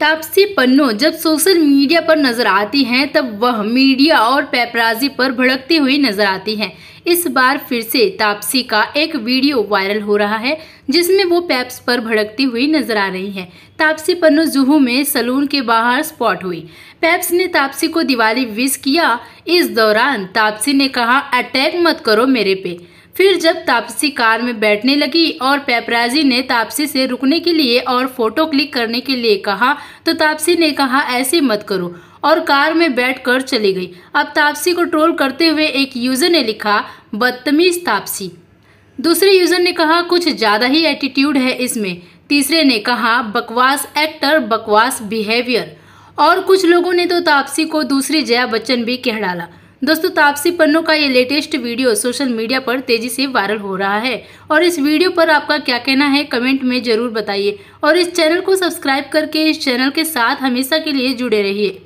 तापसी पन्नो जब social media पर नजर आती हैं तब वह मीडिया और पेपराजी पर भड़कती हुई नजर आती हैं इस बार फिर से तापसी का एक वीडियो वायरल हो रहा है जिसमें वो पैप्स पर भड़कती हुई नजर आ रही हैं तापसी पन्नो जुहू में सलून के बाहर स्पॉट हुई पैप्स ने तापसी को दिवाली विश किया इस दौरान तापसी ने कहा अटैक मत करो मेरे पे फिर जब तापसी कार में बैठने लगी और पेपराजी ने तापसी से रुकने के लिए और फोटो क्लिक करने के लिए कहा तो तापसी ने कहा ऐसे मत करो और कार में बैठकर चली गई अब तापसी को ट्रोल करते हुए एक यूज़र ने लिखा बदतमीज तापसी दूसरे यूज़र ने कहा कुछ ज़्यादा ही एटीट्यूड है इसमें तीसरे ने कहा बकवास एक्टर बकवास बिहेवियर और कुछ लोगों ने तो तापसी को दूसरी जया बच्चन भी कह डाला दोस्तों तापसी पन्नू का ये लेटेस्ट वीडियो सोशल मीडिया पर तेजी से वायरल हो रहा है और इस वीडियो पर आपका क्या कहना है कमेंट में जरूर बताइए और इस चैनल को सब्सक्राइब करके इस चैनल के साथ हमेशा के लिए जुड़े रहिए